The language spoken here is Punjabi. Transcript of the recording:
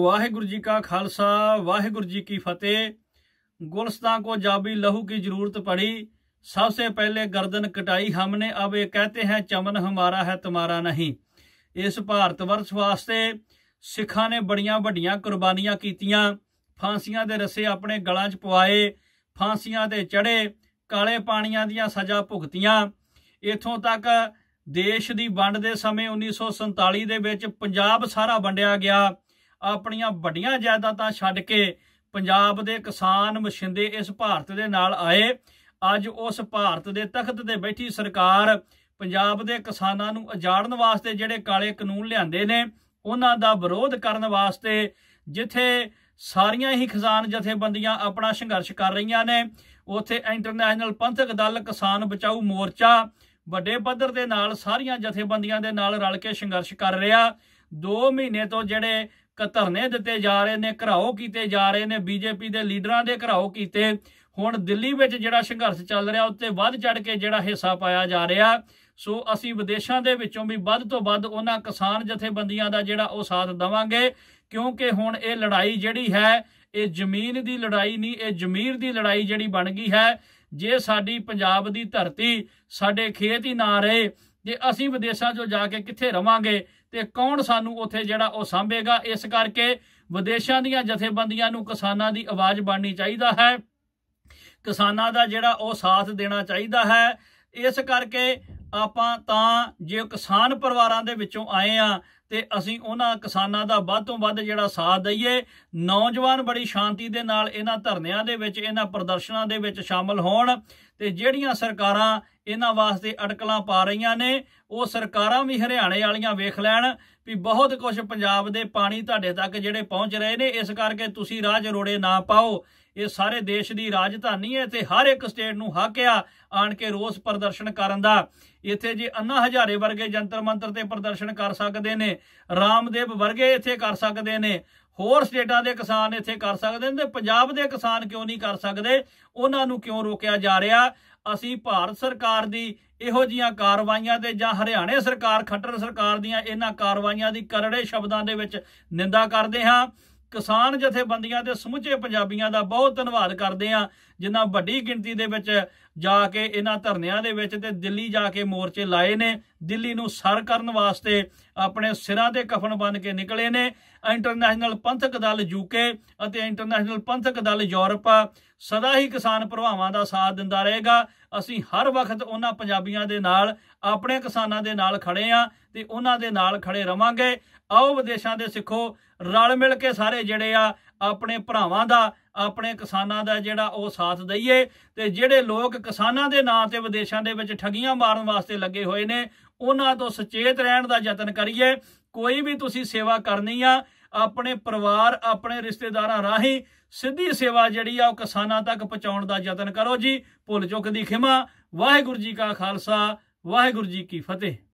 ਵਾਹਿਗੁਰੂ ਜੀ ਕਾ ਖਾਲਸਾ ਵਾਹਿਗੁਰੂ ਜੀ ਕੀ ਫਤਿਹ ਗੁਲਸਤਾਨ ਕੋ ਜਾਬੀ ਲਹੂ ਕੀ ਜ਼ਰੂਰਤ ਪੜੀ ਸਭ ਸੇ ਪਹਿਲੇ ਗਰਦਨ ਕਟਾਈ ਹਮਨੇ ਅਬ ਇਹ ਕਹਤੇ ਹੈ ਚਮਨ ਹਮਾਰਾ ਹੈ ਤੁਮਾਰਾ ਨਹੀਂ ਇਸ ਭਾਰਤ ਵਰਸ਼ ਵਾਸਤੇ ਸਿੱਖਾਂ ਨੇ ਬੜੀਆਂ ਵੱਡੀਆਂ ਕੁਰਬਾਨੀਆਂ ਕੀਤੀਆਂ ਫਾਂਸੀਆਂ ਦੇ ਰਸੇ ਆਪਣੇ ਗਲਾਂ 'ਚ ਪਵਾਏ ਫਾਂਸੀਆਂ ਤੇ ਚੜੇ ਕਾਲੇ ਪਾਣੀਆਂ ਦੀਆਂ ਸਜ਼ਾ ਭੁਗਤੀਆਂ ਇਥੋਂ ਤੱਕ ਦੇਸ਼ ਦੀ ਵੰਡ ਦੇ ਸਮੇਂ 1947 ਦੇ ਵਿੱਚ ਪੰਜਾਬ ਸਾਰਾ ਵੰਡਿਆ ਗਿਆ ਆਪਣੀਆਂ ਵੱਡੀਆਂ ਜਾਇਦਾਦਾਂ ਛੱਡ ਕੇ ਪੰਜਾਬ ਦੇ ਕਿਸਾਨ ਮਸ਼ਿੰਦੇ ਇਸ ਭਾਰਤ ਦੇ ਨਾਲ ਆਏ ਅੱਜ ਉਸ ਭਾਰਤ ਦੇ ਤਖਤ ਤੇ ਬੈਠੀ ਸਰਕਾਰ ਪੰਜਾਬ ਦੇ ਕਿਸਾਨਾਂ ਨੂੰ ਅਜਾੜਨ ਵਾਸਤੇ ਜਿਹੜੇ ਕਾਲੇ ਕਾਨੂੰਨ ਲਿਆਂਦੇ ਨੇ ਉਹਨਾਂ ਦਾ ਵਿਰੋਧ ਕਰਨ ਵਾਸਤੇ ਜਿੱਥੇ ਸਾਰੀਆਂ ਹੀ ਖਜ਼ਾਨ ਜਥੇਬੰਦੀਆਂ ਆਪਣਾ ਸੰਘਰਸ਼ ਕਰ ਰਹੀਆਂ ਨੇ ਉਥੇ ਇੰਟਰਨੈਸ਼ਨਲ ਪੰਥਕ ਦਲ ਕਿਸਾਨ ਬਚਾਓ ਮੋਰਚਾ ਵੱਡੇ ਪੱਧਰ ਦੇ ਨਾਲ ਸਾਰੀਆਂ ਜਥੇਬੰਦੀਆਂ ਦੇ ਨਾਲ ਰਲ ਕੇ ਸੰਘਰਸ਼ ਕਰ ਰਿਹਾ 2 ਮਹੀਨੇ ਤੋਂ ਜਿਹੜੇ ਧਰਨੇ ਦਿੱਤੇ ਜਾ ਰਹੇ ਨੇ ਘਰਾਓ ਕੀਤੇ ਜਾ ਰਹੇ ਨੇ ਬੀਜੇਪੀ ਦੇ ਲੀਡਰਾਂ ਦੇ ਘਰਾਓ ਕੀਤੇ ਹੁਣ ਦਿੱਲੀ ਵਿੱਚ ਜਿਹੜਾ ਸੰਘਰਸ਼ ਚੱਲ ਰਿਹਾ ਉੱਤੇ ਵੱਧ ਚੜ ਕੇ ਜਿਹੜਾ ਹਿੱਸਾ ਪਾਇਆ ਜਾ ਰਿਹਾ ਸੋ ਅਸੀਂ ਵਿਦੇਸ਼ਾਂ ਦੇ ਵਿੱਚੋਂ ਵੀ ਵੱਧ ਤੋਂ ਵੱਧ ਉਹਨਾਂ ਕਿਸਾਨ ਜਥੇਬੰਦੀਆਂ ਦਾ ਜਿਹੜਾ ਉਹ ਸਾਥ ਦਵਾਂਗੇ ਕਿਉਂਕਿ ਹੁਣ ਇਹ ਲੜਾਈ ਜਿਹੜੀ ਹੈ ਇਹ ਜ਼ਮੀਨ ਦੀ ਲੜਾਈ ਨਹੀਂ ਇਹ ਜ਼ਮੀਰ ਦੀ ਲੜਾਈ ਜਿਹੜੀ ਬਣ ਗਈ ਹੈ ਜੇ ਸਾਡੀ ਪੰਜਾਬ ਦੀ ਧਰਤੀ ਸਾਡੇ ਖੇਤ ਹੀ ਨਾ ਰਹੇ ਜੇ ਅਸੀਂ ਵਿਦੇਸ਼ਾਂ 'ਚੋਂ ਜਾ ਕੇ ਕਿੱਥੇ ਰਵਾਂਗੇ ਤੇ ਕੌਣ ਸਾਨੂੰ ਉੱਥੇ ਜਿਹੜਾ ਉਹ ਸੰਭੇਗਾ ਇਸ ਕਰਕੇ ਵਿਦੇਸ਼ਾਂ ਦੀਆਂ ਜਥੇਬੰਦੀਆਂ ਨੂੰ ਕਿਸਾਨਾਂ ਦੀ ਆਵਾਜ਼ ਬਣਨੀ ਚਾਹੀਦਾ ਹੈ ਕਿਸਾਨਾਂ ਦਾ ਜਿਹੜਾ ਉਹ ਸਾਥ ਦੇਣਾ ਚਾਹੀਦਾ ਹੈ ਇਸ ਕਰਕੇ ਆਪਾਂ ਤਾਂ ਜੇ ਕਿਸਾਨ ਪਰਿਵਾਰਾਂ ਦੇ ਵਿੱਚੋਂ ਆਏ ਆ ਤੇ ਅਸੀਂ ਉਹਨਾਂ ਕਿਸਾਨਾਂ ਦਾ ਵੱਧ ਤੋਂ ਵੱਧ ਜਿਹੜਾ ਸਾਥ ਦਈਏ ਨੌਜਵਾਨ ਬੜੀ ਸ਼ਾਂਤੀ ਦੇ ਨਾਲ ਇਹਨਾਂ ਧਰਨਿਆਂ ਦੇ ਵਿੱਚ ਇਹਨਾਂ ਪ੍ਰਦਰਸ਼ਨਾਂ ਦੇ ਵਿੱਚ ਸ਼ਾਮਲ ਹੋਣ ਤੇ ਜਿਹੜੀਆਂ ਸਰਕਾਰਾਂ ਇਹਨਾਂ ਵਾਸਤੇ ਅਟਕਲਾਂ ਪਾ ਰਹੀਆਂ ਨੇ ਉਹ ਸਰਕਾਰਾਂ ਵੀ ਹਰਿਆਣੇ ਵਾਲੀਆਂ ਵੇਖ ਲੈਣ ਵੀ ਬਹੁਤ ਕੁਝ ਪੰਜਾਬ ਦੇ ਪਾਣੀ ਤੁਹਾਡੇ ਤੱਕ ਜਿਹੜੇ ਪਹੁੰਚ ਰਹੇ ਨੇ ਇਸ ਕਰਕੇ ਤੁਸੀਂ ਰਾਜ ਰੋੜੇ ਨਾ ਪਾਓ ਇਹ ਸਾਰੇ ਦੇਸ਼ ਦੀ ਰਾਜਧਾਨੀ ਹੈ ਤੇ ਹਰ ਇੱਕ ਸਟੇਟ ਨੂੰ ਹੱਕ ਆ ਆਣ ਕੇ ਰੋਸ ਪ੍ਰਦਰਸ਼ਨ ਕਰਨ ਦਾ ਇੱਥੇ ਜੇ ਅੰਨਾ ਹਜ਼ਾਰੇ ਵਰਗੇ ਜੰਤਰ ਮੰਤਰ ਤੇ ਪ੍ਰਦਰਸ਼ਨ ਕਰ ਸਕਦੇ ਨੇ ਰਾਮਦੇਵ ਵਰਗੇ ਇੱਥੇ ਕਰ ਸਕਦੇ ਨੇ ਹੋਰ ਸਟੇਟਾਂ ਦੇ ਕਿਸਾਨ ਇੱਥੇ ਕਰ ਸਕਦੇ ਨੇ ਤੇ ਪੰਜਾਬ ਦੇ ਕਿਸਾਨ ਕਿਉਂ ਨਹੀਂ ਕਰ ਸਕਦੇ ਉਹਨਾਂ ਨੂੰ ਕਿਉਂ ਰੋਕਿਆ ਜਾ ਰਿਹਾ ਅਸੀਂ ਭਾਰਤ ਸਰਕਾਰ ਦੀ ਇਹੋ ਜੀਆਂ ਕਾਰਵਾਈਆਂ ਤੇ ਜਾਂ ਹਰਿਆਣੇ ਸਰਕਾਰ ਖੱਟਰ ਸਰਕਾਰ ਦੀਆਂ ਇਹਨਾਂ ਕਾਰਵਾਈਆਂ ਦੀ ਕਰੜੇ ਸ਼ਬਦਾਂ ਦੇ ਵਿੱਚ ਨਿੰਦਾ ਕਰਦੇ ਹਾਂ ਕਿਸਾਨ ਜਥੇਬੰਦੀਆਂ ਤੇ ਸਮੁੱਚੇ ਪੰਜਾਬੀਆਂ ਦਾ ਬਹੁਤ ਧੰਨਵਾਦ ਕਰਦੇ ਆ ਜਿਨ੍ਹਾਂ ਵੱਡੀ ਗਿਣਤੀ ਦੇ ਵਿੱਚ ਜਾ ਕੇ ਇਹਨਾਂ ਧਰਨਿਆਂ ਦੇ ਵਿੱਚ ਤੇ ਦਿੱਲੀ ਜਾ ਕੇ ਮੋਰਚੇ ਲਾਏ ਨੇ ਦਿੱਲੀ ਨੂੰ ਸਰ ਕਰਨ ਵਾਸਤੇ ਆਪਣੇ ਸਿਰਾਂ ਦੇ ਕਫਨ ਬੰਨ ਕੇ ਨਿਕਲੇ ਨੇ ਇੰਟਰਨੈਸ਼ਨਲ ਪੰਥਕ ਦਲ ਯੂਕੇ ਅਤੇ ਇੰਟਰਨੈਸ਼ਨਲ ਪੰਥਕ ਦਲ ਯੂਰਪ ਸਦਾ ਹੀ ਕਿਸਾਨ ਭਰਾਵਾਂ ਦਾ ਸਾਥ ਦਿੰਦਾ ਰਹੇਗਾ ਅਸੀਂ ਹਰ ਵਕਤ ਉਹਨਾਂ ਪੰਜਾਬੀਆਂ ਦੇ ਨਾਲ ਆਪਣੇ ਕਿਸਾਨਾਂ ਦੇ ਨਾਲ ਖੜੇ ਆ ਤੇ ਉਹਨਾਂ ਦੇ ਨਾਲ ਖੜੇ ਰਵਾਂਗੇ ਆਓ ਵਿਦੇਸ਼ਾਂ ਦੇ ਸਿੱਖੋ ਰਲ ਮਿਲ ਕੇ ਸਾਰੇ ਜਿਹੜੇ ਆ ਆਪਣੇ ਭਰਾਵਾਂ ਦਾ ਆਪਣੇ ਕਿਸਾਨਾਂ ਦਾ ਜਿਹੜਾ ਉਹ ਸਾਥ ਦਈਏ ਤੇ ਜਿਹੜੇ ਲੋਕ ਕਿਸਾਨਾਂ ਦੇ ਨਾਂ ਤੇ ਵਿਦੇਸ਼ਾਂ ਦੇ ਵਿੱਚ ਠਗੀਆਂ ਮਾਰਨ ਵਾਸਤੇ ਲੱਗੇ ਹੋਏ ਨੇ ਉਹਨਾਂ ਤੋਂ ਸੁਚੇਤ ਰਹਿਣ ਦਾ ਯਤਨ ਕਰੀਏ ਕੋਈ ਵੀ ਤੁਸੀਂ ਸੇਵਾ ਕਰਨੀ ਆ ਆਪਣੇ ਪਰਿਵਾਰ ਆਪਣੇ ਰਿਸ਼ਤੇਦਾਰਾਂ ਰਾਹੀਂ ਸਿੱਧੀ ਸੇਵਾ ਜਿਹੜੀ ਆ ਉਹ ਕਿਸਾਨਾਂ ਤੱਕ ਪਹੁੰਚਾਉਣ ਦਾ ਯਤਨ ਕਰੋ ਜੀ ਭੁੱਲ ਚੁੱਕ ਦੀ ਖਿਮਾ ਵਾਹਿਗੁਰੂ ਜੀ ਕਾ ਖਾਲਸਾ ਵਾਹਿਗੁਰੂ ਜੀ ਕੀ ਫਤਿਹ